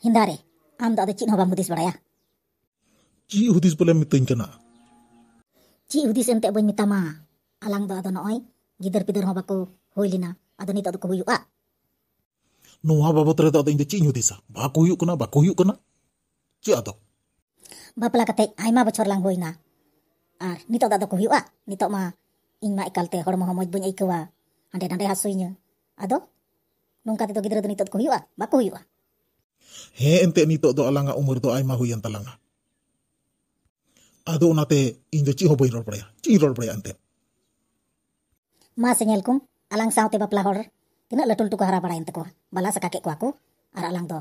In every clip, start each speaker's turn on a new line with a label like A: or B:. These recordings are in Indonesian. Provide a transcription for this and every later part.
A: hindare am da ada chi no bam hudis baraya
B: chi hudis bole mitin kana
A: chi hudis ente boi mitama alang da ada noi gider pider ho bako hoilina ada nita ko buyu a
B: no ha babot re da ada inde chi hudisa ba ko yu kana ba ko yu kana chi ado
A: bapla kate aima bachor lang hoina ar nita da ada ko yu a ah? nita ma ing ma ikalte hor mo homoj bun ikwa ah? ande dande hasuinya ado Nungkat itu to gider da nita ko yu a ba ko yu
B: he ente nito do alanga umur do ai mahu yang talanga ado nate indo chi hoboin rol prea chi rol prea ente
A: ma senyal kum alang saute bapla hor tina latul tu kahara ente ko bala ke ko aku ara alang do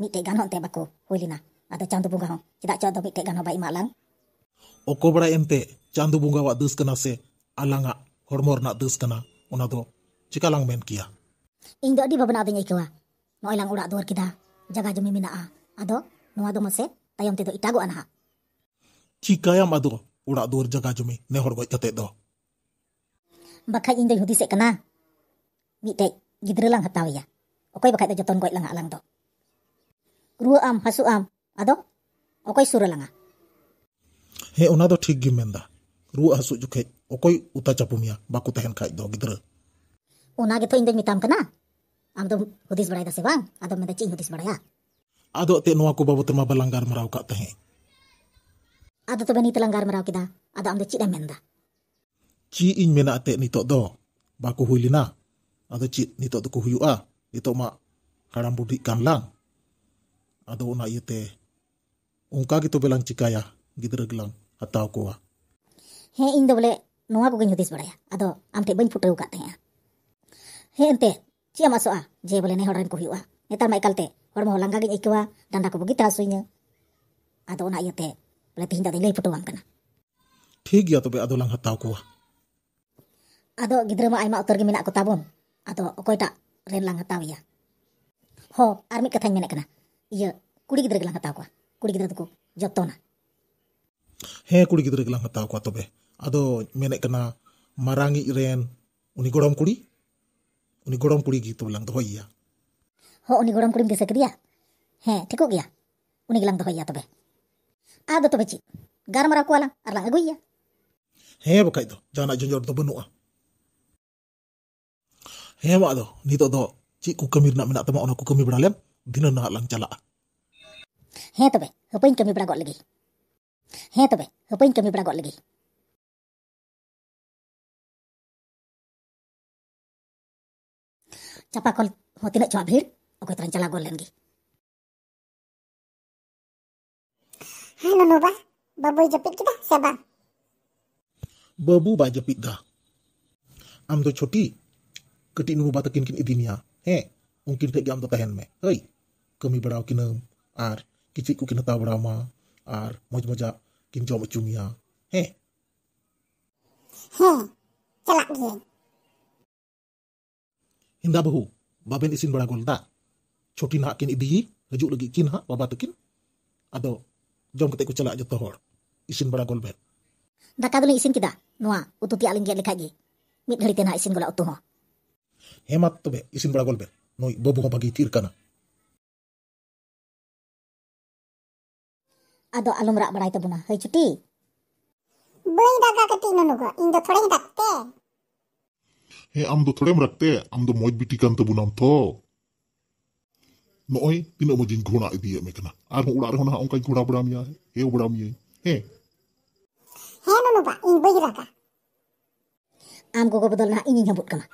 A: mite gan honte bako huilina ado chandu bunga hon cita cha do mite gan hobai malang
B: oko barain ente chandu bunga wa dus kana se alanga hormor na dus kana ona do lang men kia
A: indo di babana ᱵᱷᱟᱵᱽᱱᱟ ᱟᱫᱚᱧ ᱟᱹᱭᱠᱟᱹᱣᱟ ᱱᱚᱜᱼᱚᱭ ilang ura ᱫᱩᱣᱟᱹᱨ jaga jumi mina a ah. Ado, nua do mose, tayom tido itago anha.
B: Chikayam ado, ura dur jaga jumi, nehor goy jate do.
A: Bakai indo yudi se kena. Mite, gidre lang hatawi ya. Okoy bakai tajaton goy lang alang do. Ruwa am, hasu am, ado, okoi sura langa.
B: He, unado tig gimenda. Ruwa hasu juke, okoi uta capumia, baku tehen kai do gidre.
A: Unage to indo mitam kena. ᱟᱢᱫᱚᱢ ᱦᱩᱫᱤᱥ ᱵᱟᱲᱟᱭᱫᱟ ᱥᱮ ᱵᱟᱝ ᱟᱫᱚᱢ ᱢᱮᱱᱫᱟ ᱪᱮᱫ ᱤᱧ ᱦᱩᱫᱤᱥ ᱵᱟᱲᱟᱭᱟ
B: ᱟᱫᱚ ᱮᱱᱛᱮᱫ ᱱᱚᱣᱟ ᱠᱚ ᱵᱟᱵᱚᱫ ᱨᱮᱢᱟ ᱵᱟᱞᱟᱝ ᱜᱟᱞᱢᱟᱨᱟᱣ ᱠᱟᱜ ᱛᱟᱦᱮᱸ
A: ᱟᱫᱚ ᱛᱚᱵᱮ ᱱᱤᱛ ᱞᱟᱝ ᱜᱟᱞᱢᱟᱨᱟᱣ ᱠᱮᱫᱟ ᱟᱫᱚ ᱟᱢᱫᱚ ᱪᱮᱫ ᱮᱢ ᱢᱮᱱᱫᱟ
B: ᱪᱮᱫ ᱤᱧ ᱢᱮᱱᱟ ᱮᱱᱛᱮᱫ ᱱᱤᱛᱚᱜ ᱫᱚ ᱵᱟᱠᱚ ᱦᱩᱭ ᱞᱮᱱᱟ ᱟᱫᱚ ᱪᱮᱫ ᱱᱤᱛᱚᱜ ᱫᱚᱠᱚ ᱦᱩᱭᱩᱜᱼᱟ ᱱᱤᱛᱚᱜ ᱢᱟ ᱦᱟᱲᱟᱢ ᱵᱩᱰᱷᱤᱜ ᱠᱟᱱ ᱞᱟᱝ ᱟᱫᱚ ᱚᱱᱟ ᱤᱭᱟᱹᱛᱮ ᱚᱱᱠᱟ ᱜᱮ ᱛᱚᱵᱮ ᱞᱟᱝ ᱪᱤᱠᱟᱭᱟ ᱜᱤᱫᱽᱨᱟᱹ ᱜᱮᱞᱟᱝ ᱦᱟᱛᱟᱣ ᱠᱚᱣᱟ
A: ᱦᱮᱸ ᱤᱧ ᱫᱚ ᱵᱚᱞᱮ ᱱᱚᱣᱟ ᱠᱚᱜᱮᱧ ᱦᱩᱫᱤᱥ ᱵᱟᱲᱟᱭᱟ ᱟᱫᱚ ᱟᱢ ᱴᱷᱮᱡ ᱵᱟᱹᱧ ᱯᱷᱩᱴᱟᱹᱣ ᱠᱟᱜ ᱛᱟᱦᱮᱸᱜᱼᱟ ᱦᱮᱸ ᱮᱱᱛᱮ Siapa masuk ah? Jai boleh nih orang kuhiwa. Nih tar Michael teh. Orang mau ikhwa dan aku begitu asuhnya. Ada orang ayat teh. Boleh pindah dari foto orang kena.
B: Tiga atau berapa orang hatau kuwa?
A: Ada gitu mau ayam turki minat kutabun. Ada kau itu ren lang hatau ya. Ho, army katanya minat kena. Iya, kuli gitu lang hatau kuwa. Kuli gitu
B: tuh job tona. Hei, kuli gitu lang hatau kuwa tuh be. Ada minat kena marangi ren unikodam kuli. ᱩᱱᱤ ᱜᱚᱲᱚᱢ ᱠᱩᱲᱤ ᱜᱮᱛᱚᱞᱟᱝ ᱫᱚᱦᱚᱭᱮᱭᱟ
A: ᱦᱚᱸ ᱩᱱᱤ ᱜᱚᱲᱚᱢ ᱠᱩᱲᱤᱢ ᱫᱤᱥᱟᱹ ᱠᱮᱫᱮᱭᱟ ᱦᱮᱸ ᱴᱷᱤᱠᱚᱜ ᱜᱮᱭᱟ ᱩᱱᱤ ᱜᱮᱞᱟᱝ ᱫᱚᱦᱚᱭᱮᱭᱟ ᱛᱚᱵᱮ ᱟᱫᱚ ᱛᱚᱵᱮ ᱪᱮᱫ ᱜᱟᱞᱢᱟᱨᱟᱣ ᱠᱚᱣᱟᱞᱟᱝ ᱟᱨ ᱞᱟᱝ ᱟᱹᱜᱩᱭᱮᱭᱟ
B: ᱦᱮᱸ ᱵᱟᱠᱷᱟᱡ ᱫᱚ ᱡᱟᱦᱟᱱᱟᱜ ᱡᱚᱸᱡᱚᱲ ᱫᱚ ᱵᱟᱹᱱᱩᱜᱼᱟ ᱦᱮᱸ ᱢᱟ ᱟᱫᱚ ᱱᱤᱛᱚᱜ ᱫᱚ ᱪᱮᱫ ᱠᱚ ᱠᱟᱹᱢᱤ ᱨᱮᱱᱟᱜ ᱢᱮᱱᱟᱜ ᱛᱟᱢᱟ ᱚᱱᱟ ᱠᱚ ᱠᱟᱹᱢᱤ ᱵᱟᱲᱟ ᱞᱮᱢ ᱫᱷᱤᱱᱟᱹᱱ ᱱᱟᱦᱟᱜ ᱞᱟᱝ ᱪᱟᱞᱟᱜᱼᱟ
A: ᱦᱮᱸ ᱛᱚᱵᱮ ᱦᱟᱯᱟᱹᱧ
C: ᱠᱟᱹᱢᱤ ᱵᱟᱲᱟ ᱜᱚᱫ ᱞᱮᱜᱮ ᱦᱮᱸ ᱛᱚᱵᱮ ᱦᱟᱯᱟᱹᱧ ᱠᱟᱹᱢᱤ ᱵᱟᱲᱟ ᱜᱚᱫ ᱞᱮᱜᱮ ᱪᱟᱯᱟᱠᱚᱞ ᱦᱚᱸ ᱛᱤᱱᱟᱹᱜ ᱪᱚᱣᱟᱜ ᱵᱷᱤᱲ
D: ᱚᱠᱚᱭ ᱛᱚᱨᱟᱧ ᱪᱟᱞᱟᱣ ᱜᱚᱫ ᱞᱮᱱᱜᱮ
C: ᱦᱮᱸ ᱱᱩᱱᱩᱵᱟ ᱵᱟᱹᱵᱩᱭ ᱡᱟᱹᱯᱤᱫ ᱠᱮᱫᱟ ᱥᱮ ᱵᱟᱝ
D: ᱵᱟᱹᱵᱩ
B: ᱵᱟᱭ ᱡᱟᱹᱯᱤᱫ ᱫᱟ ᱟᱢ ᱫᱚ ᱪᱷᱩᱴᱤ ᱠᱟᱹᱴᱤᱡ ᱱᱩᱱᱩᱵᱟ ᱛᱟᱹᱠᱤᱱ ᱠᱤᱱ ᱤᱫᱤ ᱢᱮᱭᱟ ᱦᱮᱸ ᱩᱱᱠᱤᱱ ᱴᱷᱮᱡ ᱜᱮ ᱟᱢ ᱫᱚ ᱛᱟᱦᱮᱱ ᱢᱮ ᱦᱳᱭ ᱠᱟᱹᱢᱤ ᱵᱟᱲᱟᱣ ᱠᱤᱱᱟᱹᱢ ᱟᱨ ᱠᱤᱪᱨᱤᱡ ᱠᱚᱠᱤᱱ ᱦᱟᱛᱟᱣ ᱵᱟᱲᱟᱣ ᱢᱟ ᱟᱨ ᱢᱚᱡᱽ ᱢᱚᱡᱟᱜ ᱠᱤᱱ ᱡᱚᱢ ᱦᱚᱪᱚ ᱢᱮᱭᱟ
C: ᱦᱮᱸ ᱦᱮᱸ ᱪᱟᱞᱟᱜ ᱜᱤᱭᱟᱹᱧ
B: hinda bahu baben isin bala tak? chotin hak kin idi haju lagi kin hak baba takin ado jom kate ko chala joto hor isin bala ber?
A: daka dulu isin kida noa
C: ututi ti aling get lekhaji mit dari tena isin gola utu ho
D: hemat be, isin bala ber, noi bobo ho bagi tir kana
C: ado alum rak barai tabuna hai chuti bai daga kati nonugo indo thode tak te
B: Hei, am do tore mrakte am do moit biti kan tabu nam to noi tino mo jing khuna idi ya me kana ar mo ulare hona onka khuna bra he bra he he he no no ba in boi ra
A: am go go na ini nyabut kama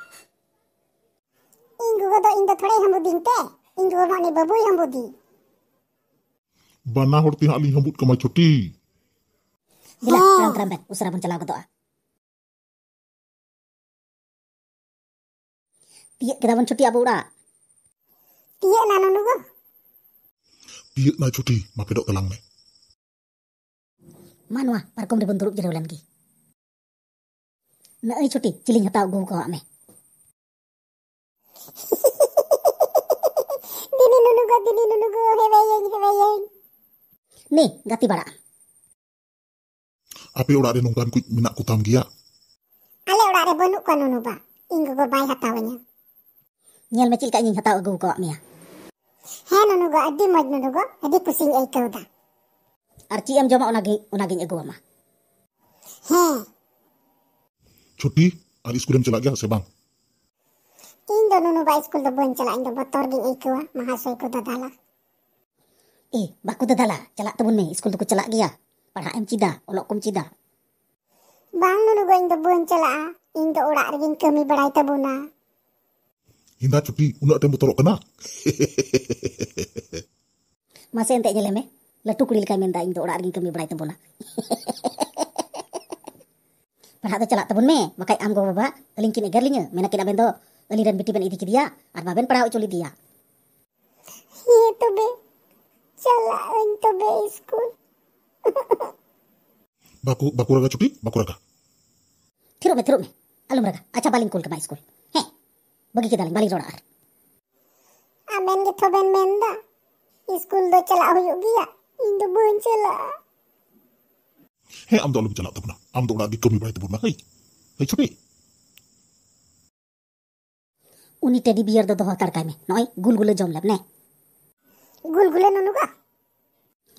A: ing go do ing do tore hambu bin te ing go ma ne babu hambu di
B: bana hor ti
D: hali hambut kama choti
C: bila trambet usra bun chala go do a Piye kita pun cuti apa ora? Piye nanu nunggu?
D: na cuti, ma pedok telang me.
C: Manwa, parkom ribun turuk jadi ulan Na cuti, cilinya tahu gue kok ame. Dini dini
A: Nih, Api
B: ada kutam
A: Ale ada bonuk ko nunu Nyal macil ka nying hatau gugo mia. He nunugo adi mod nunugo adi pusing ay eh, kauda. Arci am unagi unagi nya ma. He.
B: Cuti ari skulem cela ge se bang.
A: Ing do nunu bai skul ya, do botor ding ay ah. kua mahasoi dala. Eh, baku dala, cela tebun me, skul ku cela ge ya. Ah. cida, olok cida. Bang nunugo ing do bon cela, ah. ing do ora ring kemi
B: hindi cuti, una tempo toro kena.
A: Masa ente nyele me, letu kuril kai menda indo ora argin kami berai tempo na. Berhak te celak tebun me, makai amgo go baba, elingki neger linye, eh? mena kina bendo, eliran biti ah. ben idi kidia, arba ben perahu culi dia. Ah.
D: Iya tu be, celak ento be iskul.
B: baku baku raga chuti, baku raga.
A: Thiru me, thiru me, alum raga, acha baling kul kama iskul. बगी के दालिंग बाली जोड़ा आ मेन के थोबेन मेन दा स्कूल दो चला हुयो गया इन दो बोन चला
B: हे आम दो चला तब ना आम दो दी कमी बाई तब ना हई
D: हई छोटी
A: উনি টেডি বিয়ার দো দহকার কামে
C: নয় গুলগুলে জমলাম নে গুলগুলে ননুকা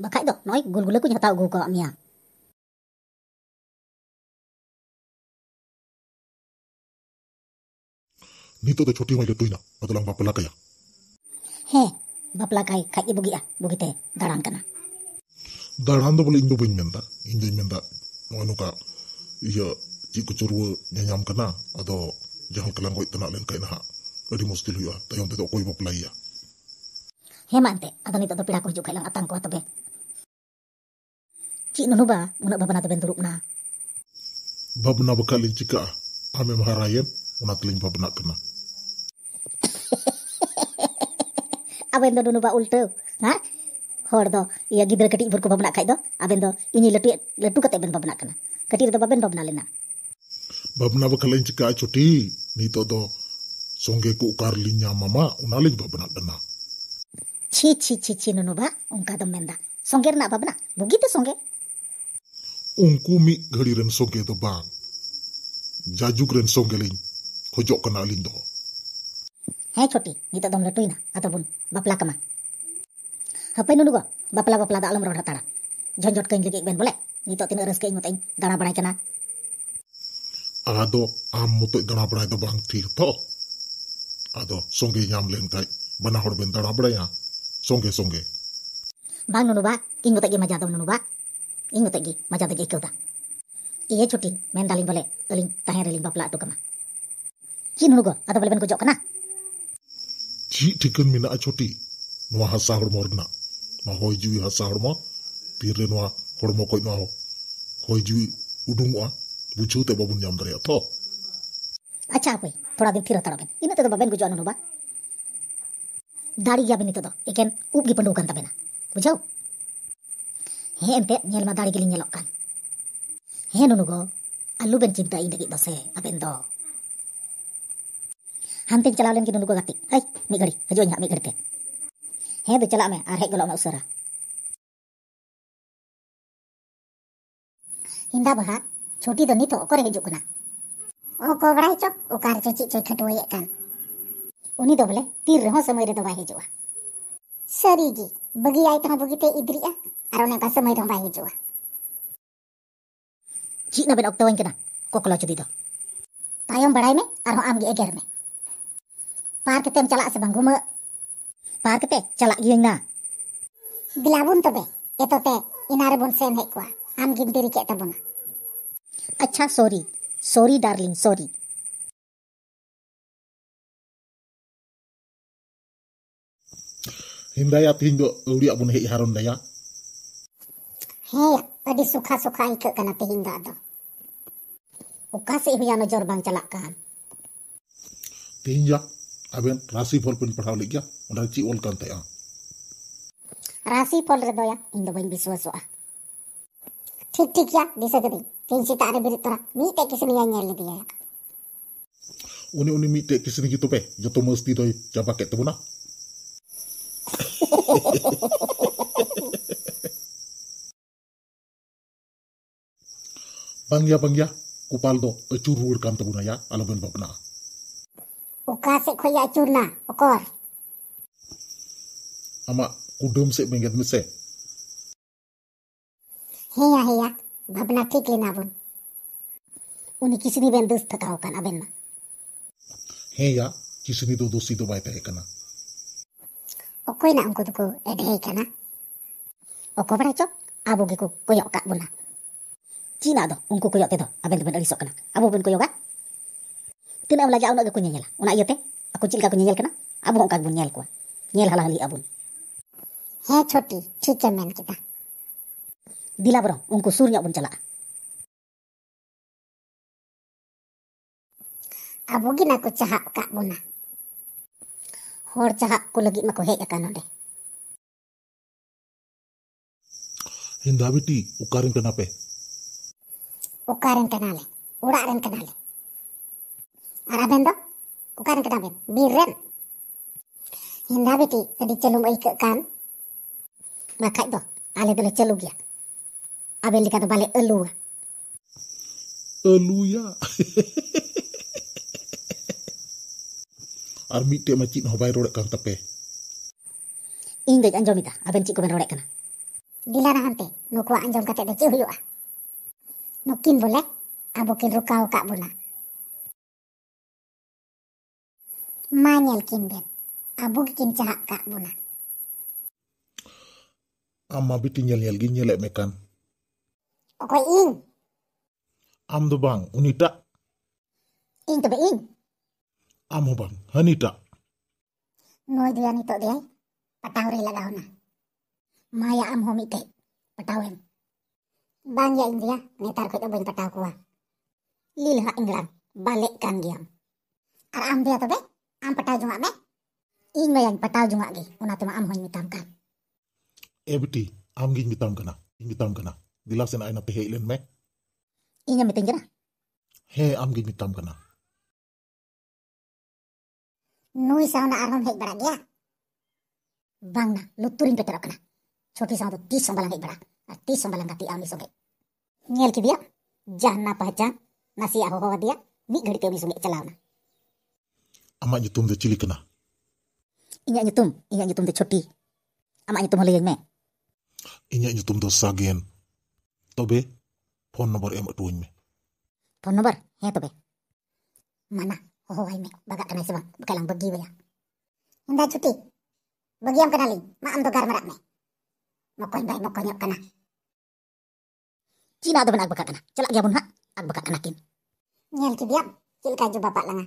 C: বাকাই দো নয় গুলগুলে কুঞ্জ হাতাও গুকা মিয়া
D: nito to choti mai lutuina adalang bapla kaya
C: he bapla kai khai bugia bugite eh, darang kana
B: darang do bol indu bin menda indu menda ngano ka ya ji ku churu nyam kana ado jahal kalang goit tana len kaina ya. ha ari muskil huya tayon te to koi bapla ya
A: he mante ado nito to pira ko ju khailang atang ko atabe ci nunu ba munak babana to ben na
B: babna bakalin cika ame maharayen Unat lima benak kena.
A: Abe ndo nuba ulte, ha? Hor do, iya gibel kati ibur kubabna kai do, ndo ini letu letu kate ben babna kana, kati ibur kubabna babna lena.
B: Babna baka len cika cuti, ni do, songge ku kar mama, unalik babna dana.
A: Cici cici chi chi nuno ba, ungka do menda, songge rna babna, bugi to songge.
B: Ungku mi gari ren songge to ba, jajuk ren songge len, hojok kana len
A: hai choti nitak dong letui ataupun bapla kama apa ini nunggu bapla bapla dalam roda tara jangjot kain ben boleh nitak tinak reski ngutai dana berai kena
B: ado am mutu dana bang tirto ado songge nyam lentai bana ben dana berai ya songge
A: bang nunggu ba ingu tak gi majat dong iya choti men boleh aling tahan aling bapla tu kama Kini nunggu, atau boleh kujok kena?
B: ji'itigen mina acoti noa hasa sahormo orna ma hoi jiwi ha sahormo pirre nowa hormo koi ho hoi jiwi udungoa bu jute babun nyam dare
D: to
A: acha apoi thoda din thira taraben ina tedo baben gujo nuba dari gabi nito do ugi up gi pandu kan tabena bujau he ente nyel ma dari geling nyelok kan he nunugo alu ben cinta ini lagi do se aben do ᱦᱟᱱᱛᱮᱧ ᱪᱟᱞᱟᱣ ᱞᱮᱱ ᱠᱤᱱ ᱱᱩᱠᱩ ᱜᱟᱛᱮ ᱦᱟᱭ ᱢᱤᱫ ᱜᱷᱟᱹᱲᱤ
C: ᱦᱤᱡᱩᱜ ᱟᱹᱧ ᱦᱟᱸᱜ ᱢᱤᱫ ᱜᱷᱟᱹᱲᱤᱛᱮ ᱦᱮᱸ ᱫᱚ ᱪᱟᱞᱟᱜ ᱢᱮ ᱟᱨ ᱦᱮᱡ ᱜᱚᱞᱚᱜ ᱢᱮ ᱩᱥᱟᱹᱨᱟ ᱦᱤᱸᱫᱟ ᱵᱟᱦᱟ ᱪᱷᱩᱴᱤ ᱫᱚ ᱱᱤᱛ ᱚᱠᱚᱨᱮ ᱦᱤᱡᱩᱜ ᱠᱟᱱᱟ ᱚᱠᱚ ᱵᱟᱲᱟᱭ ᱪᱚ ᱚᱠᱟ ᱨᱮᱪᱚ ᱪᱮᱫ ᱪᱚᱭ ᱠᱷᱟᱹᱴᱣᱟᱹᱭᱮᱫ ᱠᱟᱱ ᱩᱱᱤ ᱫᱚ ᱵᱚᱞᱮ ᱛᱤᱨ
A: ᱨᱮᱦᱚᱸ ᱥᱚᱢᱚᱭ ᱨᱮᱫᱚ ᱵᱟᱭ ᱦᱤᱡᱩᱜᱼᱟ ᱥᱟᱹᱨᱤᱜᱮ ᱵᱟᱹᱜᱤᱭᱟᱭ ᱛᱮᱦᱚᱸ ᱵᱩᱜᱤᱛᱮ ᱤᱫᱤᱜᱼᱟ ᱟᱨ ᱚᱱᱮ ᱚᱱᱠᱟ ᱥᱚᱢᱚᱭ ᱨᱮᱦᱚᱸ ᱵᱟᱭ ᱦᱤᱡᱩᱜᱼᱟ ᱪᱮᱫ ᱱᱟᱵᱮᱱ ᱚᱠᱛᱚᱣᱟᱹᱧ ᱠᱟᱱᱟ ᱠᱚᱠᱞᱚ ᱪᱩᱫᱤ ᱫᱚ ᱛᱟᱭᱚᱢ ᱵᱟᱲᱟᱭ ᱢᱮ ᱟᱨᱦᱚᱸ ᱟᱢᱜᱮ ᱮᱜᱮᱨ ᱢᱮ ᱯᱟᱨ ᱠᱟᱛᱮᱢ ᱪᱟᱞᱟᱜ ᱥᱮ ᱵᱟᱝ ᱜᱩᱢᱟᱹᱜ ᱯᱟᱨ ᱠᱟᱛᱮ ᱪᱟᱞᱟᱜ ᱜᱤᱭᱟᱹᱧ ᱱᱟ ᱫᱤᱞᱟᱵᱩᱱ ᱛᱚᱵᱮ ᱮᱛᱚᱛᱮ
C: ᱤᱱᱟ ᱨᱮᱵᱚᱱ ᱥᱮᱱ ᱦᱮᱡ ᱠᱚᱣᱟ ᱟᱢ ᱜᱮᱢ ᱫᱮᱨᱤ ᱠᱮᱫ ᱛᱟᱵᱚᱱᱟ ᱟᱪᱪᱷᱟ ᱥᱚᱨᱤ ᱥᱚᱨᱤ ᱰᱟᱨᱞᱤᱝ ᱥᱚᱨᱤ
D: ᱦᱤᱱᱫᱟᱭᱟ ᱛᱤᱦᱤᱧ ᱫᱚ ᱟᱹᱣᱲᱤᱭᱟᱜ ᱵᱚᱱ ᱦᱮᱡ ᱦᱟᱨᱚᱱ ᱫᱟᱭᱟ
A: ᱦᱮᱸ ᱟᱹᱰᱤ ᱥᱩᱠᱷᱟ ᱥᱩᱠᱷᱟ ᱟᱹᱭᱠᱟᱹᱜ ᱠᱟᱱᱟ ᱛᱤᱦᱤᱧ ᱫᱚ ᱟᱫᱚ ᱚᱠᱟ ᱥᱮᱫ ᱦᱩᱭᱟ ᱱᱚᱡᱚᱨ ᱵᱟᱝ ᱪᱟᱞᱟᱜ ᱠᱟᱱ
B: ᱛᱤᱦᱤᱧ ᱡᱟ ᱟᱵᱮᱱ ᱨᱟᱥᱤ ᱯᱷᱚᱞ ᱵᱮᱱ ᱯᱟᱲᱦᱟᱣ ᱞᱮᱜ ᱜᱮᱭᱟ ᱚᱱᱟ ᱪᱮᱫ ᱚᱞ ᱠᱟᱱ ᱛᱟᱦᱮᱸᱜᱼᱟ
A: ᱨᱟᱥᱤ ᱯᱷᱚᱞ ᱨᱮᱫᱚ ᱭᱟ ᱤᱧ ᱫᱚ ᱵᱟᱹᱧ ᱵᱤᱥᱣᱟᱥᱚᱜᱼᱟ ᱴᱷᱤᱠ ᱴᱷᱤᱠ ᱭᱟ ᱫᱤᱥᱟᱹ ᱠᱤᱫᱟᱹᱧ ᱛᱤᱱ ᱥᱮᱛᱟᱜ ᱨᱮ ᱵᱮᱨᱮᱫ ᱛᱚᱨᱟ ᱢᱤᱫᱴᱮᱡ ᱠᱤᱥᱱᱤᱭᱟ ᱧᱮᱞ
C: ᱞᱮᱫᱮᱭᱟ
B: ᱩᱱᱤ ᱩᱱᱤ ᱢᱤᱫᱴᱮᱡ ᱠᱤᱥᱱᱤ ᱜᱮ ᱛᱚᱵᱮ ᱡᱚᱛᱚ ᱢᱟᱥᱛᱤ ᱫᱚᱭ ᱪᱟᱵᱟ ᱠᱮᱫ ᱛᱟᱵᱚᱱᱟ ᱵᱟᱝᱭᱟ ᱵᱟᱝᱭᱟ ᱠᱩᱯᱟᱞ ᱫᱚ ᱟᱹᱪᱩᱨ ᱨᱩᱣᱟᱹᱲ ᱠᱟᱱ ᱛᱟᱵᱚᱱᱟ ᱭᱟ ᱟᱞᱚᱵᱮᱱ ᱵᱷᱟᱵᱽᱱᱟᱜᱼᱟ
C: ᱚᱠᱟ ᱥᱮᱫ ᱠᱷᱚᱡ ᱟᱹᱪᱩᱨᱱᱟ ᱚᱠᱚᱨ
B: ᱟᱢᱟᱜ ᱠᱩᱰᱟᱹᱢ ᱥᱮᱫ ᱵᱮᱸᱜᱮᱫ ᱢᱮᱥᱮ
C: ᱦᱮᱸᱭᱟ ᱦᱮᱸᱭᱟ ᱵᱷᱟᱵᱽᱱᱟ ᱴᱷᱤᱠ ᱞᱮᱱᱟ ᱵᱚᱱ ᱩᱱᱤ ᱠᱤᱥᱱᱤ
A: ᱵᱮᱱ ᱫᱳᱥ ᱛᱷᱟᱠᱟᱣ ᱠᱟᱱ ᱟᱵᱮᱱ ᱢᱟ
B: ᱦᱮᱸᱭᱟ ᱠᱤᱥᱱᱤ ᱫᱚ ᱫᱳᱥᱤ ᱫᱚ ᱵᱟᱭ ᱛᱟᱦᱮᱸ ᱠᱟᱱᱟ
A: ᱚᱠᱚᱭ ᱱᱟ ᱩᱱᱠᱩ ᱫᱚᱠᱚ ᱮᱰᱷᱮᱭ ᱠᱟᱱᱟ ᱚᱠᱚ ᱵᱟᱲᱟᱭ ᱪᱚ ᱟᱵᱚ ᱜᱮᱠᱚ ᱠᱚᱭᱚᱜ ᱠᱟᱜ ᱵᱚᱱᱟ ᱪᱤᱱᱟᱜ ᱫᱚ ᱩᱱᱠᱩ ᱠᱚᱭᱚᱜ ᱛᱮᱫᱚ ᱟᱵᱮᱱ ᱫᱚᱵᱮᱱ ᱟᱹᱲᱤᱥᱚᱜ ᱠᱟᱱᱟ ᱟᱵᱚ ᱵᱮᱱ ᱠᱚᱭᱚᱜᱟ tuna am laja am na ko nyel la ona yote aku cinka ko nyel kana abu ko ka bun
C: nyel ko nyel abun he choti thik hai kita dila bro unko surnya bun chala abu gi na ko chaha ka bun na hor chaha lagi ma ko he ya ka na
B: ukaran kenapa? Ukaran kenal, pe
C: ukarin ren kana le araben do ukan kedaben biren
A: hinda biti adi celum ai ke kan makai do ale dole celug ya abel lika do bale elu
B: elu ya ar mitte ma cin hobai rorek kang
D: tape
A: ᱤᱧ ᱫᱚᱧ ᱟᱸᱡᱚᱢᱮᱫᱟ na. ᱪᱮᱫ ᱠᱚᱵᱮᱱ ᱨᱚᱲᱮᱫ anjom ᱫᱤᱞᱟ ᱱᱟᱦᱟᱱᱛᱮ ᱱᱩᱠᱩᱣᱟᱜ
C: ᱟᱸᱡᱚᱢ ᱠᱟᱛᱮᱫ ᱫᱚ ᱪᱮᱫ ᱦᱩᱭᱩᱜᱼᱟ ᱱᱩᱠᱤᱱ ᱵᱚᱞᱮ ᱟᱵᱚ ᱠᱤᱱ ᱨᱚᱠᱟᱣ manyelkin bet abu kin cahak kak buna
B: amma biti nyel nyel gi nyelek mekan okoy ing am bang unita ing to be ing am bang hanita
A: Noidian dia ni to dia patau rela lagaw na maya am mite, patau em bang ya ing dia netar ko to patau ko lil ha balik kan ar am dia to be am pataw junga me ing me yang pataw junga gi una tema am hoñ mitam kan
B: ebuti eh, am gi mitam kana ing mitam kana di lasen ay pehe ilen me ing me tengira he am
D: gi mitam kana
C: nui sa na arhon hek baragia bang na luturin petero kana choti sa do tis sambalang hek barag
A: a tis sambalang gati am ngel ki dia jahna pahcha nasi aho ho dia ni gadi te mi chalawna
B: ama ñitum de chilikna
A: iña ñitum iña ñitum de chopi ama hal yang yeme
B: Inya ñitum do sagen tobe phone nobar emak tuñ me
A: Phone number? he ya, tobe mana Oh, ini ay me baga tan bagi ba ya inda
C: chuti bagi am kenali, ma am tu gar marak me baik, bay mokoy nyok kana cina do ban ag kena, kana dia pun hak, ha ag baka kana kin nyel
A: ki biam bapak langa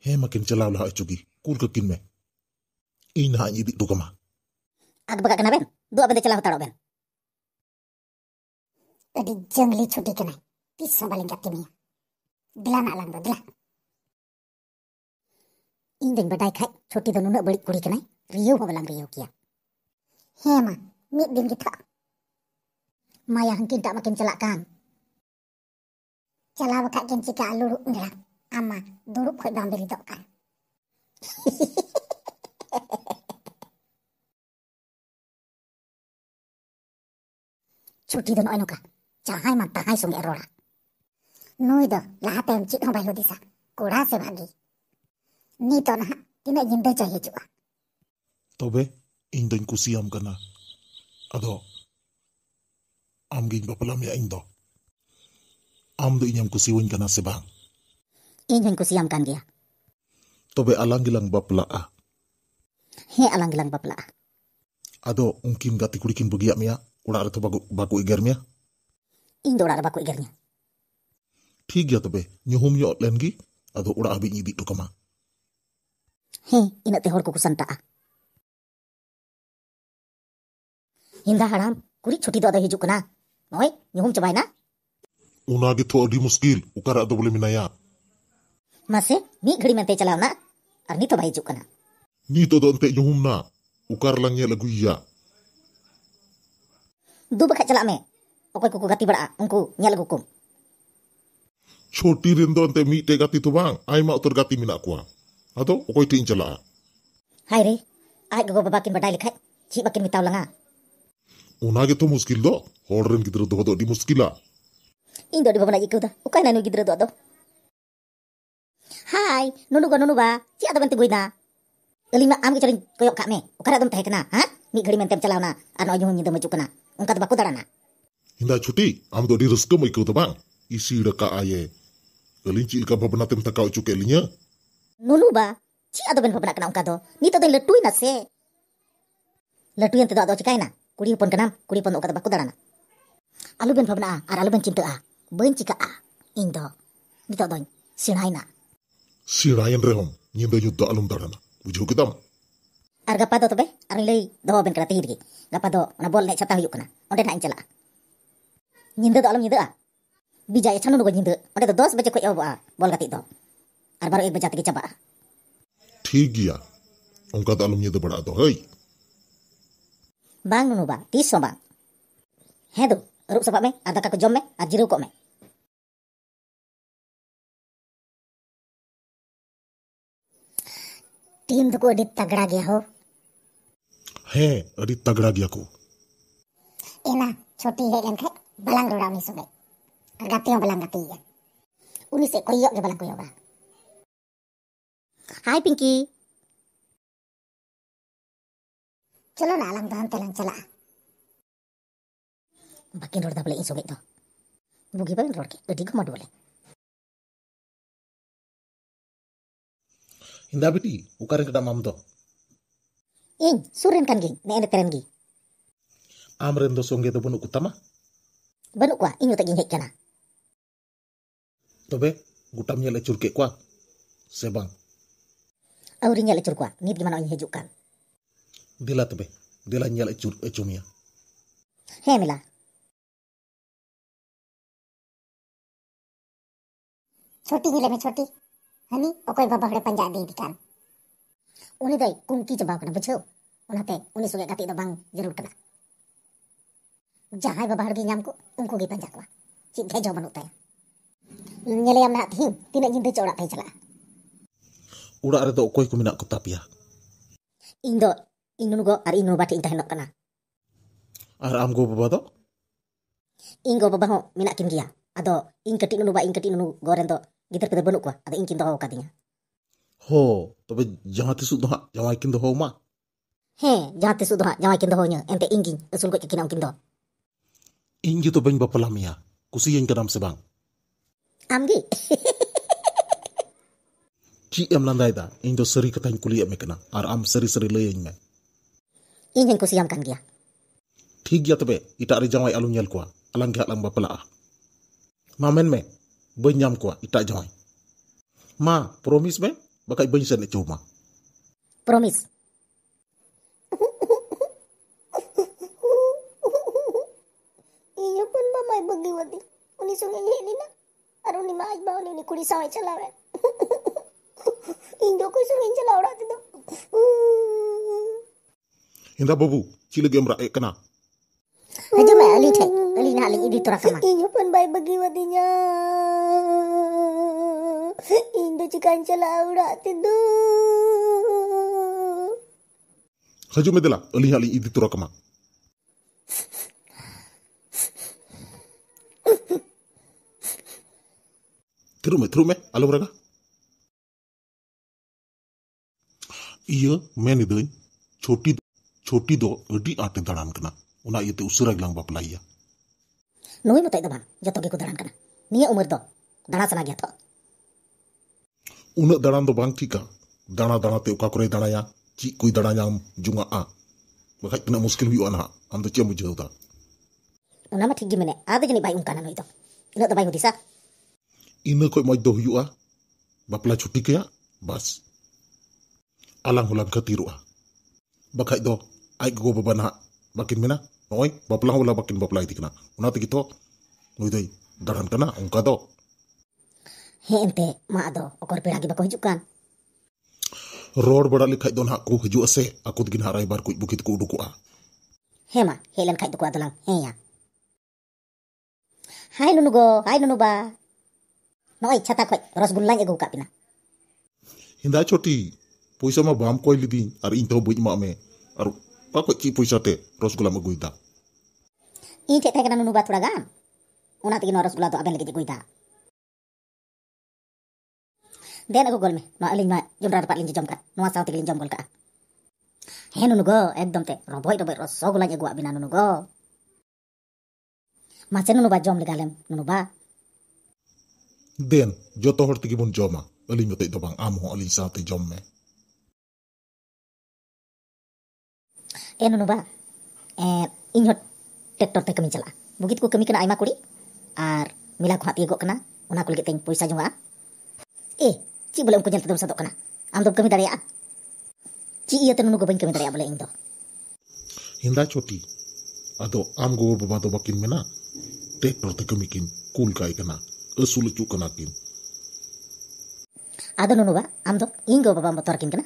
B: he makin chalaw laha chugi kul ka kin me in ha ni tu kama
A: ag baga kana ben du abende chalaw taro ben
C: adi jangli chuti kana pis sabalin gatti me dila na lang do dila ᱤᱧ ᱫᱚᱧ ᱵᱟᱰᱟᱭ ᱠᱷᱟᱡ
A: ᱪᱷᱩᱴᱤ ᱫᱚ ᱱᱩᱱᱟᱹᱜ ᱵᱟᱹᱲᱤᱡ ᱠᱩᱲᱤ ᱠᱟᱱᱟᱭ ᱨᱤᱭᱟᱹᱣ ᱦᱚᱸ ᱵᱟᱞᱟᱝ ᱨᱤᱭᱟᱹᱣ ᱠᱮᱭᱟ ᱦᱮᱸ ᱢᱟ ᱢᱤᱫ ᱫᱤᱱ ᱜᱮ ᱛᱷᱟ ᱢᱟᱭᱟ ᱦᱟᱝᱠᱤᱱ ᱴᱟᱜ ᱢᱟᱠᱤᱱ ᱪᱟᱞᱟᱜ ᱠᱟᱱ ᱪᱟᱞᱟᱣ ᱵᱟᱠᱷᱟᱡ
C: ᱠᱤᱱ ᱪᱤᱠᱟᱹ ᱟᱞᱩᱲᱩᱜ ᱱᱟ ᱟᱢ ᱢᱟ ᱫᱩᱲᱩᱵ ᱠᱷᱚᱡ ᱵᱟᱢ ᱵᱮᱨᱮᱫᱚᱜ ᱠᱟᱱ ᱪᱷᱩᱴᱤ ᱫᱚ ᱱᱚᱜᱼᱚᱭ ᱱᱚᱝᱠᱟ ᱡᱟᱦᱟᱸᱭ ᱢᱟ ᱛᱟᱦᱟᱸᱭ ᱥᱚᱸᱜᱮ ᱨᱚᱲᱟ ᱱᱩᱭ ᱫᱚ
A: ᱞᱟᱦᱟᱛᱮᱢ ᱪᱮᱫ ᱦᱚᱸ ᱵᱟᱭ ᱦᱩᱫᱤᱥᱟ ᱠᱚᱲᱟ ᱥᱮ ᱵᱷᱟᱜᱤ ᱱᱤᱛᱚᱜ ᱱᱟᱦᱟᱜ ᱛᱤᱱᱟᱹᱜ ᱧᱤᱫᱟᱹ
C: ᱪᱟᱭ ᱦᱤᱡᱩᱜᱼᱟ
B: ᱛᱚᱵᱮ ᱤᱧ ᱫᱚᱧ ᱠᱩᱥᱤᱭᱟᱢ ᱠᱟᱱᱟ ᱟᱫᱚ ᱟᱢᱜᱤᱧ ᱵᱟᱯᱞᱟ ᱢᱮᱭᱟ ᱤᱧ ᱫᱚ ᱟᱢ ᱫᱚ ᱤᱧᱮᱢ ᱠᱩᱥᱤᱣᱟᱹᱧ ᱠᱟᱱᱟ ᱥᱮ ᱵᱟᱝ
A: inyong kusiyam kan giya.
B: Tobe alanggilang bapla a.
A: He alanggilang bapla a.
B: Ado ungkim gati kurikin bugiya miya, ura arto bago bago iger miya.
A: Indo ura bago iger miya.
B: Tiga
D: tobe nyuhum yo lengi, ado ura abi nyibi to kama.
C: He ina tehor kukusan ta a. Hinda haram
A: kuri chuti do ada hijukna. Noi nyuhum cobaina.
D: Unagi to adi muskil, ukara
B: ado boleh minayak
A: masih mi gari mantai cala na arni to bayi jukana
B: ni to don nyum na ukar langnya lagu ya
A: do bakat cala me okoi kuku gati bara unku ah. nyal lagu kum
B: choti rin don te mi te gati bang ai ma utur gati mina kwa ado okoi tin cala ah.
A: hai rei, ai go baba kin badai likhai chi ba kin mitau langa ah.
B: Unagi gitu ge muskil do hor rin doh do do di muskila
A: indo di bapak na ikuda ukai na no doh do do Hai, nunu ga nunu ba, ci ada bentuk guina. Eli ma am kicarin koyok kak me, ukara dong tehe kena, ha? Mi kari mentem celau na, ano ayu hunyi maju kena, ungkat baku dara na.
B: Inda cuti, am do di reske mo ikut bang, isi ira ka aye. Eli ci ika babana tem takau cuk elinya.
A: Nunu ba, ci ada bentuk babana kena ungkat do, ni to tem letui na se. Letui yang tidak ada cikai na, kuri pon kenam, kuri pon ukat baku dara na. Alu bentuk babana a, aralu alu cinta a, bentuk a, indo, ni to tem, sinai na
B: sirayen Rehon, nyimbe nyu do alum darana bujhu kidam
A: ar gapa do tobe ar lei do ben kala tihir gi gapa do ona bol ne chata huyuk kana onde na inchala nyimbe do alum nyimbe a bijaya chanu do nyimbe onde do dos beje ko yoba bol gati do ar baro ek baje tegi chaba
D: ठीक गया
B: उनका तो अलम ये तो बड़ा तो है
A: bang nunuba tiso bang
C: hedo ruk sabak me adaka ko jom me ko me team को अड़ी तगड़ा गया हो
D: है अड़ी तगड़ा गया को
A: एना छोटी है गन खाय बलंग रोड़ा उनी सुबे अगातियो बलंग गती है
C: उनी से कोई योग बलंग कोई होगा हाय पिंकी चलो ना लंग दहन तेलंग चला बाकी रोड़ दा इन सुबे तो बुगी बाबे रोड़ के अड़ी तो मत बोले
D: Indabiti, ukarin kita mam to.
C: Ing, surin kan ging, ne enet gi.
D: Amrin to
B: songge to bunuk utama.
A: Banuk kwa, inyo tak ginghek jana.
B: Tobe, gutamnya lecur ke kwa. Sebang.
A: Aurinya lecur kwa, ni
C: bagaimana inyo hejukkan.
D: Dila tobe, dila nyal lecur cumia.
C: He mila. Choti hile me ini pokoknya bapak kena panjat di ikan. Ini
A: tuh kunci coba kena bucu. Ini tuh kunci coba kena bucu. Ini tuh kunci coba Jahai lagi nyamku, ungu lagi panjat lah. Cik teh jauh menutai. Nyele nak tihim, tina nyintu cok nak teh jelak.
B: ada tak kuih kumina kub
A: Indo, indo nunggu, ar indo nubati intah nak kena.
B: Ar amgu bapak tak?
A: Ingo bapak ho, minak kim kia. Ado, ingkati nunggu, ingkati nunggu, goren tak, Gitar kita balok kuah, ada ingkin tau katinya.
B: Ho, tapi jangan tisu jangan ingkin tuh ma.
A: He, jangan tisu jangan ingkin tuh nya. Ente ingkin, langsung kok cekin ingkin tuh.
B: Ingkin tuh bengi bapak lamia, sebang. Amgi. Ji am landa itu, ingdo seri kuliah mekna, ar seri seri leh ingme.
A: Ingin kan dia.
B: Tiga tuh be, itu ari jangan alunyal kuah, alang lang bapak lah. Ah? ba nyam kwa ita jamai ma promise me baka ibany sana chuma
A: promise iyo pun ba mai bagi wadi uni sungi ngedi na aruni ma aj ba uni kuri sawai chalawe indo ko sungi chalawra tido
B: inda babu chile gemra ekana
A: aja ma alite tinali idi tura sama inyo pun bay bagi wadinya indo cikan cela ura tidu
B: haju medela ali hali idi tura kama
D: ತಿರುಮೆ ತಿರುಮೆ ಅಲ್ಲ ಬರಾಗ ᱤᱭᱟᱹ
B: ᱢᱮᱱᱤᱫᱟᱹᱧ ᱪᱷᱚᱴᱤ ᱪᱷᱚᱴᱤ ᱫᱚ ᱟᱹᱰᱤ ᱟᱸᱴᱮ ᱫᱟᱬᱟᱱ ᱠᱟᱱᱟ ᱚᱱᱟ ᱤᱭᱟᱹᱛᱮ ᱩᱥᱟᱹᱨᱟ ᱜᱮᱞᱟᱝ ᱵᱟᱯᱞᱟᱭᱮᱭᱟ
A: nungi mutai dabang jatogi kudaran kana nia umur do dana sana gia to
B: unu dana do bang tika dana dana te uka dana ya ki kui dana ya jumwa a maka kena muskin wi wana am do cia mu jauta
A: unu amma tiki mene a dajani bai unkana noito unu dabai
B: koi mo do hiu a ma pla bas alang hulang ka a maka do ai go babana makin mena ᱱᱚᱜᱼᱚᱭ ᱵᱟᱯᱞᱟ ᱦᱚᱸ ᱵᱚᱞᱮ ᱵᱟᱹᱠᱤᱱ ᱵᱟᱯᱞᱟ ᱤᱫᱤ ᱠᱟᱱᱟ ᱚᱱᱟ ᱛᱮᱜᱮ ᱛᱚ ᱱᱩᱭ ᱫᱚᱭ ᱫᱟᱬᱟᱱ ᱠᱟᱱᱟ ᱚᱱᱠᱟ ᱫᱚ
A: ᱦᱮᱸ ᱮᱱᱛᱮ ᱢᱟ ᱟᱫᱚ ᱚᱠᱚᱨ ᱯᱮᱲᱟ ᱜᱮ ᱵᱟᱠᱚ ᱦᱤᱡᱩᱜ ᱠᱟᱱ
B: ᱨᱚᱲ ᱵᱟᱲᱟ ᱞᱮᱠᱷᱟᱡ ᱫᱚ ᱱᱟᱦᱟᱜ ᱠᱚ ᱦᱤᱡᱩᱜᱼᱟ ᱥᱮ ᱟᱠᱚ ᱛᱮᱜᱮ ᱱᱟᱦᱟᱜ ᱨᱟᱭᱵᱟᱨ ᱠᱚ ᱵᱩᱜᱤ ᱛᱮᱠᱚ ᱩᱰᱩᱠᱚᱜᱼᱟ
A: ᱦᱮᱸ ᱢᱟ ᱦᱮᱡ ᱞᱮᱱᱠᱷᱟᱡ ᱫᱚᱠᱚ ᱟᱫᱚᱞᱟᱝ ᱦᱮᱸᱭᱟ ᱦᱟᱭ ᱱᱩᱱᱩ ᱜᱚ ᱦᱟᱭ ᱱᱩᱱᱩ ᱵᱟ ᱱᱚᱜᱼᱚᱭ ᱪᱷᱟᱛᱟ ᱠᱷᱚᱡ ᱨᱚᱥᱜᱩᱞᱞᱟᱧ ᱟᱹᱜᱩ ᱠᱟᱜ ᱯᱮᱱᱟ
B: ᱦᱤᱸᱫᱟ ᱪᱷᱚᱴᱤ ᱯᱚᱭᱥᱟ ᱢᱟ ᱵᱟᱢ ᱠᱚᱭ ᱞᱤᱫᱤᱧ ᱟᱨ ᱤᱧ ᱛᱮᱦᱚᱸ ᱵᱟᱹᱧ ᱮᱢᱟᱜ ᱢᱮ ᱟᱨ ᱚᱠᱚᱭ ᱪᱮᱫ ᱯᱚᱭᱥᱟᱛᱮ ᱨᱚᱥᱜᱩᱞᱟᱢ ᱟᱹᱜᱩᱭᱫᱟ
A: ᱤᱧ ᱴᱷᱮᱡ ᱛᱟᱦᱮᱸ ᱠᱟᱱᱟ ᱱᱩᱱᱩᱵᱟ ᱛᱷᱚᱲᱟ ᱜᱟᱱ ᱚᱱᱟ ᱛᱮᱜᱮ ᱱᱚᱣᱟ ᱨᱚᱥᱜᱩᱞᱟ ᱫᱚ ᱟᱵᱮᱱ ᱞᱟᱹᱜᱤᱫ ᱟᱹᱜᱩᱭᱫᱟ ᱫᱮᱱ ᱟᱹᱜᱩ ᱜᱚᱞ ᱢᱮ ᱱᱚᱣᱟ ᱟᱹᱞᱤᱧ ᱢᱟ ᱡᱚᱸᱰᱨᱟ ᱨᱟᱯᱟᱜ ᱞᱤᱧ ᱡᱚᱢ ᱠᱟᱜ ᱱᱚᱣᱟ ᱥᱟᱶ ᱛᱮᱜᱮᱞᱤᱧ ᱡᱚᱢ ᱜᱚᱞ ᱠᱟᱜᱼᱟ ᱦᱮᱸ ᱱᱩᱱᱩᱜᱚ ᱮᱠᱫᱚᱢ ᱛᱮ ᱨᱚᱵᱚᱡ ᱨᱚᱵᱚᱡ ᱨᱚᱥᱜᱩᱞᱟᱧ ᱟᱹᱜᱩᱣᱟᱜ ᱵᱤᱱᱟ ᱱᱩᱱᱩᱜᱚ ᱢᱟᱥᱮ ᱱᱩᱱᱩᱵᱟ ᱡᱚᱢ ᱞᱮᱜᱟᱞᱮᱢ ᱱᱩᱱᱩᱵᱟ
B: ᱫᱮᱱ ᱡᱚᱛᱚ ᱦᱚᱲ ᱛᱮᱜᱮ ᱵᱚᱱ ᱡᱚᱢᱟ ᱟᱹᱞᱤᱧ ᱢᱚᱛᱚᱡ ᱫᱚ ᱵᱟᱝ ᱟᱢ ᱦᱚᱸ ᱟᱹᱞᱤᱧ ᱥᱟᱶᱛᱮ ᱡᱚᱢ ᱢᱮ
A: ᱮᱱ ᱱᱩᱵᱟ ᱤᱧ ᱦᱚᱸ ᱴᱨᱮᱠᱴᱚᱨ ᱛᱮ ᱠᱟᱹᱢᱤᱧ ᱪᱟᱞᱟᱜᱼᱟ ᱵᱩᱜᱤ ᱛᱮᱠᱚ ᱠᱟᱹᱢᱤ ᱠᱟᱱᱟ ᱟᱭᱢᱟ ᱠᱩᱲᱤ ᱟᱨ ᱢᱮᱞᱟ ᱠᱚ ᱦᱟᱸᱜ ᱛᱤᱭᱳᱜᱚᱜ ᱠᱟᱱᱟ ᱚᱱᱟ ᱠᱚ ᱞᱟᱹᱜᱤᱫ ᱛᱤᱧ ᱯᱚᱭᱥᱟ ᱡᱚᱝᱟᱜᱼᱟ ᱮ ᱪᱮᱫ ᱵᱚᱞᱮ ᱩᱱᱠᱩ ᱧᱮᱞ ᱛᱮᱫᱚᱢ ᱥᱟᱫᱚᱜ ᱠᱟᱱᱟ ᱟᱢᱫᱚᱢ ᱠᱟᱹᱢᱤ ᱫᱟᱲᱮᱭᱟᱜᱼᱟ ᱪᱮᱫ ᱤᱭᱟᱹᱛᱮ ᱱᱩᱱᱩ ᱠᱚ ᱵᱟᱹᱧ ᱠᱟᱹᱢᱤ ᱫᱟᱲᱮᱭᱟᱜᱼᱟ ᱵᱚᱞᱮ ᱤᱧ ᱫᱚ
B: ᱦᱮᱸᱫᱟ ᱪᱚᱴᱤ ᱟᱫᱚ ᱟᱢ ᱜᱚᱜᱚ ᱵᱟᱵᱟ ᱫᱚ ᱵᱟᱹᱠᱤᱱ ᱢᱮᱱᱟ ᱴᱨᱮᱠᱴᱚᱨ ᱛᱮ ᱠᱟᱹᱢᱤ ᱠᱤᱱ ᱠᱩᱞ ᱠᱟᱭ ᱠᱟᱱᱟ ᱟᱹᱥᱩᱞ ᱦᱚᱪᱚ ᱠᱟᱱᱟ ᱠᱤᱱ
A: ᱟᱫᱚ ᱱᱩᱱᱩ ᱵᱟ ᱟᱢ ᱫᱚ ᱤᱧ ᱜᱚ ᱵᱟᱵᱟᱢ ᱵᱚᱛᱚᱨ ᱠᱤᱱ ᱠᱟᱱᱟ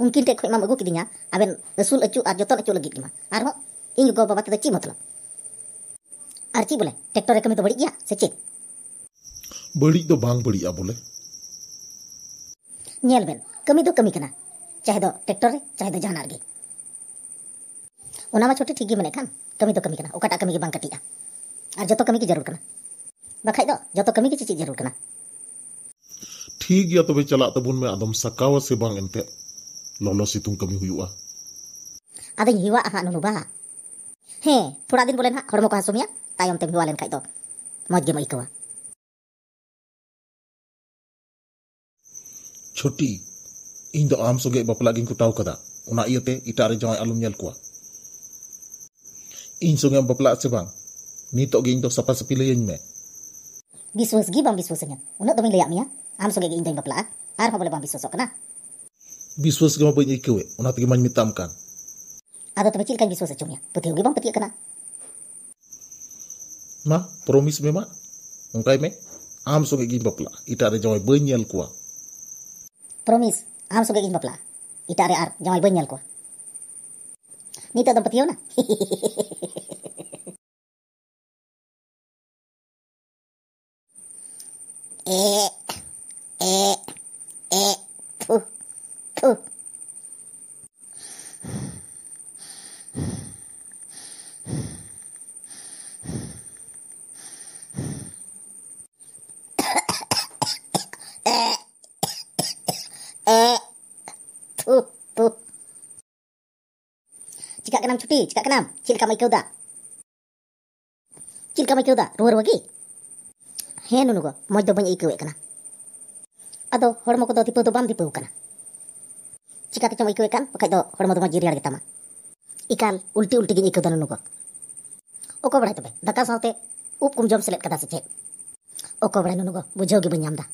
A: ᱩᱱᱠᱤᱱ ᱴᱷᱮᱡ ᱠᱷᱚᱡ ᱢᱟᱢ ᱟᱹᱜᱩ ᱠᱤᱫᱤᱧᱟ ᱟᱵᱮᱱ ᱟᱹᱥᱩᱞ ᱟᱹᱪᱩ ᱟᱨ ᱡᱚᱛᱚᱱ ᱟᱹᱪᱩ ᱞᱟᱹᱜᱤᱫ ᱜᱮᱢᱟ ᱟᱨᱦᱚᱸ ᱤᱧ ᱜᱚ ᱵᱟᱵᱟ ᱛᱮᱫᱚ ᱪᱮᱫ ᱢᱚᱛᱞᱚᱵ ᱟᱨ ᱪᱮᱫ ᱵᱚᱞᱮ ᱴᱨᱮᱠᱴᱚᱨ ᱨᱮ ᱠᱟᱹᱢᱤ ᱫᱚ ᱵᱟᱹᱲᱤᱡ ᱜᱮᱭᱟ ᱥᱮ ᱪᱮᱫ
B: बड़ी तो बांग बड़ी बोले
A: ᱧᱮᱞ ᱵᱮᱱ ᱠᱟᱹᱢᱤ ᱫᱚ ᱠᱟᱹᱢᱤ ᱠᱟᱱᱟ ᱪᱟᱦᱮ ᱫᱚ ᱴᱨᱮᱠᱴᱚᱨ ᱨᱮ ᱪᱟᱦᱮ ᱫᱚ ᱡᱟᱦᱟᱱᱟᱜ ᱨᱮᱜᱮ ᱚᱱᱟ ᱢᱟ ᱪᱷᱚᱴᱮ ᱴᱷᱤᱠ ᱜᱮ ᱢᱮᱱᱮᱫ ᱠᱷᱟᱱ ᱠᱟᱹᱢᱤ ᱫᱚ ᱠᱟᱹᱢᱤ ᱠᱟᱱᱟ ᱚᱠᱟᱴᱟᱜ ᱠᱟᱹᱢᱤ ᱜᱮ ᱵᱟᱝ ᱠᱟᱹᱴᱤᱜᱼᱟ ᱟᱨ ᱡᱚᱛᱚ ᱠᱟᱹᱢᱤ ᱜᱮ ᱡᱟᱹᱨᱩᱲ ᱠᱟᱱᱟ ᱵᱟᱠᱷᱟᱡ ᱫᱚ ᱡᱚᱛᱚ ᱠᱟᱹᱢᱤ ᱜᱮ ᱪᱮᱪᱮᱫ ᱡᱟᱹᱨᱩᱲ ᱠᱟᱱᱟ
B: ठीक गया तब चला तबुन में आदम सकाव से बांग एनते ᱞᱚᱞᱚ ᱥᱤᱛᱩᱝ ᱠᱟᱹᱢᱤ ᱦᱩᱭᱩᱜᱼᱟ
A: ᱟᱫᱚᱧ ᱦᱤᱣᱟᱜᱼᱟ ᱦᱟᱸᱜ ᱱᱩᱱᱩ ᱵᱟ ᱦᱮᱸ ᱛᱷᱚᱲᱟ ᱫᱤᱱ ᱵᱚᱞᱮ
C: ᱦᱟᱸᱜ ᱦᱚᱲᱢᱚ ᱠᱚ ᱦᱟᱹᱥᱩ ᱢᱮᱭᱟ ᱛᱟᱭᱚᱢ ᱛᱮᱢ ᱦᱤᱣᱟ ᱞᱮᱱᱠᱷᱟᱡ ᱫᱚ ᱢᱚᱡᱽ ᱜᱮᱢ ᱟᱹᱭᱠᱟᱹᱣᱟ
D: ᱪᱷᱩᱴᱤ ᱤᱧ ᱫᱚ ᱟᱢ ᱥᱚᱜᱮ ᱵᱟᱯᱞᱟ ᱜᱤᱧ ᱠᱚᱴᱟᱣ
B: ᱠᱟᱫᱟ ᱚᱱᱟ ᱤᱭᱟᱹᱛᱮ ᱮᱴᱟᱜ ᱨᱮ ᱡᱟᱶᱟᱭ ᱟᱞᱚᱢ ᱧᱮᱞ ᱠᱚᱣᱟ ᱤᱧ ᱥᱚᱜᱮᱢ ᱵᱟᱯᱞᱟᱜ ᱥᱮ ᱵᱟᱝ ᱱᱤᱛᱚᱜ ᱜᱮ ᱤᱧ ᱫᱚ ᱥᱟᱯᱟ ᱥᱟᱯᱤ ᱞᱟᱹᱭᱟᱹᱧ ᱢᱮ
A: ᱵᱤᱥᱣᱟᱹᱥ ᱜᱮ ᱵᱟᱢ ᱵᱤᱥᱣᱟᱹᱥᱟᱹᱧᱟ ᱩᱱᱟᱹᱜ ᱫᱚᱢᱮᱧ ᱞᱟᱹᱭᱟᱫ ᱢᱮᱭᱟ ᱟᱢ ᱥᱚᱜᱮ ᱜᱮ ᱤᱧ ᱫᱚᱧ ᱵᱟᱯᱞᱟᱜᱼᱟ ᱟᱨᱦᱚᱸ ᱵᱚᱞᱮ ᱵᱟᱢ ᱵᱤᱥᱣᱟᱹᱥᱚᱜ ᱠᱟᱱᱟ
B: bisus gimana punya kue, mana tiga
A: Ada tuh kecil kan bisus cuma, putih gue putih kena.
B: Ma, promis memang, mengkay me, am suka bapla, itu ada banyak kuah.
A: Promis, am suka bapla, itu ada art
C: banyak kuah. Nih tuh tempatnya と。Tuh, tuh.
A: Jika kenam cuti, jika kenam, cil kamai kau dah. Cil kamai kau dah, ruar wagi. ᱦᱮᱸ ᱱᱩᱱᱩᱜᱚ ᱢᱚᱡᱽ ᱫᱚ ᱵᱟᱹᱧ ᱟᱹᱭᱠᱟᱹᱣᱮᱫ ᱠᱟᱱᱟ ᱟᱫᱚ ᱦᱚᱲᱢᱚ ᱠᱚᱫᱚ ᱫᱤᱯᱟᱹᱣ ᱫᱚ ᱵᱟᱢ ᱫᱤᱯᱟᱹᱣ ᱠᱟᱱᱟ ᱪᱤᱠᱟ ᱛᱮᱪᱚᱢ ᱟᱹᱭᱠᱟᱹᱣᱮᱫ ᱠᱟᱱ ᱵᱟᱠᱷᱟᱡ ᱫᱚ ᱦᱚᱲᱢᱚ ᱫᱚ ᱢᱚᱡᱽ ᱨᱮᱭᱟᱲ ᱜᱮᱛᱟᱢᱟ ᱮᱠᱟᱞ ᱩᱞᱴᱤ ᱩᱞᱴᱤ ᱜᱤᱧ ᱟᱹᱭᱠᱟᱹᱣ ᱫᱟ ᱱᱩᱱᱩ ᱠᱚ ᱚᱠᱚ ᱵᱟᱲᱟᱭ ᱛᱚᱵᱮ ᱫᱟᱠᱟ ᱥᱟᱶᱛᱮ ᱩᱵ ᱠᱚᱢ ᱡᱚᱢ ᱥᱮᱞᱮᱫ ᱠᱟᱫᱟ ᱥᱮ ᱪᱮᱫ ᱚᱠᱚ ᱵᱟᱲᱟᱭ ᱱᱩᱱᱩ ᱠᱚ ᱵᱩᱡᱷᱟᱹᱣ ᱜᱮ ᱵᱟᱹᱧ ᱧᱟᱢ ᱫᱟ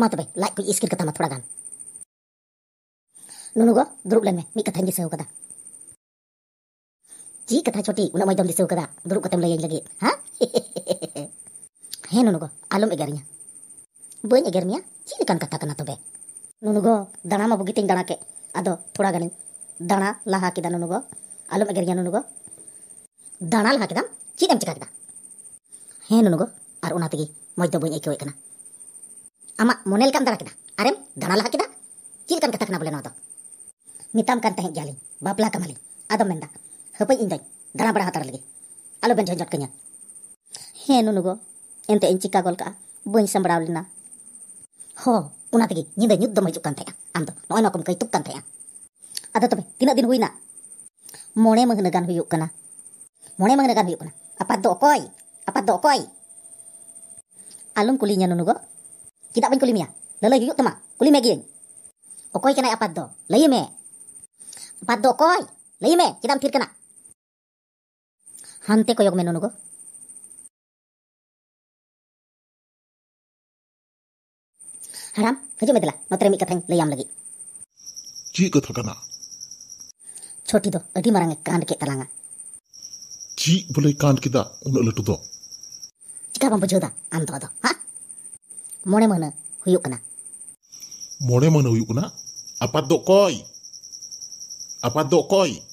A: ᱢᱟ ᱛᱚᱵᱮ ᱞᱟᱡ ᱠᱚᱧ ᱤᱥᱠᱤᱨ ᱠᱟᱛᱟᱢᱟ ᱛᱷᱚᱲᱟ ᱜᱟᱱ ᱱᱩᱱᱩ ᱠᱚ ᱫᱩᱲᱩᱵ ᱞᱮᱱ ᱢᱮ ᱢᱤᱫ ᱠᱟᱛᱷᱟᱧ ᱫᱤᱥᱟᱹᱣ ᱠᱟᱫᱟ ᱪᱮᱫ ᱠᱟᱛᱷᱟ ᱪᱷᱚᱴᱤ ᱩᱱᱟᱹᱜ ᱢᱚᱡᱽ ᱫᱚᱢ ᱫᱤᱥᱟᱹᱣ ᱠᱟᱫᱟ ᱫᱩᱲᱩᱵ ᱠᱟᱛᱮᱢ ᱞᱟᱹᱭᱟᱹᱧ ᱞᱟᱹᱜᱤᱫ ᱦᱟ ᱦᱮᱸ ᱱᱩᱱᱩ ᱠᱚ ᱟᱞᱚᱢ ᱮᱜᱮᱨᱤᱧᱟ ᱵᱟᱹᱧ ᱮᱜᱮᱨ ᱢᱮᱭᱟ ᱪᱮᱫ ᱞᱮᱠᱟᱱ ᱠᱟᱛᱷᱟ ᱠᱟᱱᱟ ᱛᱚᱵᱮ ನುನುಗೋ ದಣ ಮಗುಗಿ ತಿಂಗಳಕ್ಕೆ ಅದು ಥೋಡಾಗಣಿ ದಣ ಲ ಹಾಕಿದ ನುನುಗೋ ಅಲ್ಲೂ ಮಗರಿಗೆ ನುನುಗೋ ದಣಲ್ ಹಾಕಿದ ಚೀದಂ ಚಿಕಾಕಿದ ಹೇ ನುನುಗೋ ಆರ್ ಉನಾತಿಗೆ ಮೊಯ್ದ ಬುಯ್ ಏಕೆ ಹೋಯ್ಕನ ಅಮ್ಮ ಮೊನೆಲ್ ಕಂ ದಣಕಿದ ಅರೆ ದಣಲ್ ಹಾಕಿದ ಚೀಲ್ಕನ್ ಕಥಕನ ಬಲೆ ನೋದು ಮಿತಾಮ್ ಕನ್ ತಹೆ ಗ್ಯಾಲಿ ಬಾಪ್ಲಾ ಕಮಲಿ ಅದಂ ಮೆಂದ ಹಪೈ ಇಂದೈ ದಣ ಬಡ ಹಾತಾರಲಿಗೆ ಅಲ್ಲೂ ಬೆಂಜ್ ಹೊಂಜಟ್ ಕನ್ಯ ಹೇ ನುನುಗೋ ಎಂತ ಎಂಚಿಕಾ ಗೋಲ್ಕ ಬುಯ್ ಸಂಬಡಾವಲಿನ ಹೋ ᱚᱱᱟ ᱛᱮᱜᱮ ᱧᱤᱫᱟᱹ ᱧᱩᱛ ᱫᱚᱢ ᱦᱤᱡᱩᱜ ᱠᱟᱱ ᱛᱟᱦᱮᱸᱜᱼᱟ ᱟᱢ ᱫᱚ ᱱᱚᱜᱼᱚᱭ ᱱᱚᱣᱟ ᱠᱚᱢ ᱠᱟᱹᱭᱛᱩᱠ ᱠᱟᱱ ᱛᱟᱦᱮᱸᱜᱼᱟ ᱟᱫᱚ ᱛᱚᱵᱮ ᱛᱤᱱᱟᱹᱜ ᱫᱤᱱ ᱦᱩᱭᱱᱟ ᱢᱚᱬᱮ ᱢᱟᱹᱦᱱᱟᱹ ᱜᱟᱱ ᱦᱩᱭᱩᱜ ᱠᱟᱱᱟ ᱢᱚᱬᱮ ᱢᱟᱹᱦᱱᱟᱹ ᱜᱟᱱ ᱦᱩᱭᱩᱜ ᱠᱟᱱᱟ ᱟᱯᱟᱛ ᱫᱚ ᱚᱠᱚᱭ ᱟᱯᱟᱛ ᱫᱚ ᱚᱠᱚᱭ ᱟᱞᱚᱢ ᱠᱩᱞᱤᱧᱟ ᱱᱩᱱᱩᱜᱚ ᱪᱮᱫᱟᱜ ᱵᱟᱹᱧ ᱠᱩᱞᱤ ᱢᱮᱭᱟ ᱞᱟᱹᱞᱟᱹᱭ ᱦᱩᱭᱩᱜ ᱛᱟᱢᱟ ᱠᱩᱞᱤ ᱢᱮᱜᱤᱭᱟᱹᱧ ᱚᱠᱚᱭ ᱠᱟᱱᱟᱭ ᱟᱯᱟᱛ ᱫᱚ ᱞᱟᱹᱭ ᱢᱮ
C: ᱟᱯᱟᱛ ᱫᱚ ᱚᱠᱚᱭ ᱞᱟᱹᱭ ᱢᱮ ᱪᱮᱫᱟᱜ ᱮᱢ ᱛᱷᱤᱨ ᱠᱟᱱᱟ ᱦᱟᱱᱛᱮ ᱠᱚᱭᱚᱜ ᱢᱮ ᱱᱩᱱᱩᱜᱚ Haram, hujung betul Motor mik kathang layam lagi.
D: Ji kathang
B: kana.
A: Choti do, adi marang kand ke talanga.
B: Ji boleh kand kita unak letu do.
A: Jika bang bujau da, am ha?
C: Mone mana huyuk kana.
B: Mone mana Apa do koi? Apa do koi?